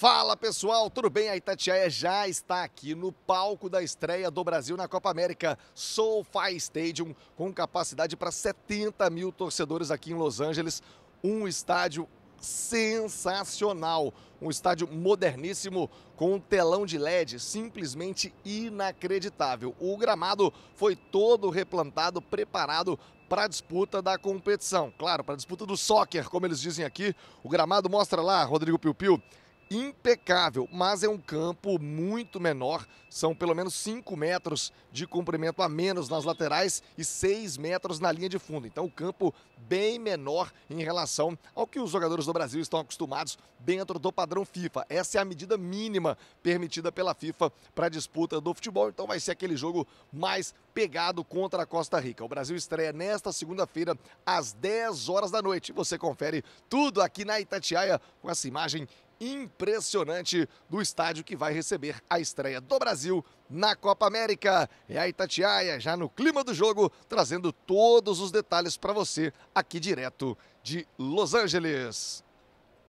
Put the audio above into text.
Fala pessoal, tudo bem? A Itatiaia já está aqui no palco da estreia do Brasil na Copa América, SoFi Stadium, com capacidade para 70 mil torcedores aqui em Los Angeles. Um estádio sensacional. Um estádio moderníssimo com um telão de LED simplesmente inacreditável. O gramado foi todo replantado, preparado para a disputa da competição. Claro, para a disputa do soccer, como eles dizem aqui. O gramado mostra lá, Rodrigo Piu Piu, impecável, mas é um campo muito menor. São pelo menos 5 metros de comprimento a menos nas laterais e 6 metros na linha de fundo. Então, o campo bem menor em relação ao que os jogadores do Brasil estão acostumados dentro do padrão FIFA. Essa é a medida mínima permitida pela FIFA para a disputa do futebol. Então, vai ser aquele jogo mais pegado contra a Costa Rica. O Brasil estreia nesta segunda-feira às 10 horas da noite. Você confere tudo aqui na Itatiaia com essa imagem impressionante do estádio que vai receber a estreia do Brasil na Copa América. É a Itatiaia, já no clima do jogo, trazendo todos os detalhes para você aqui direto de Los Angeles.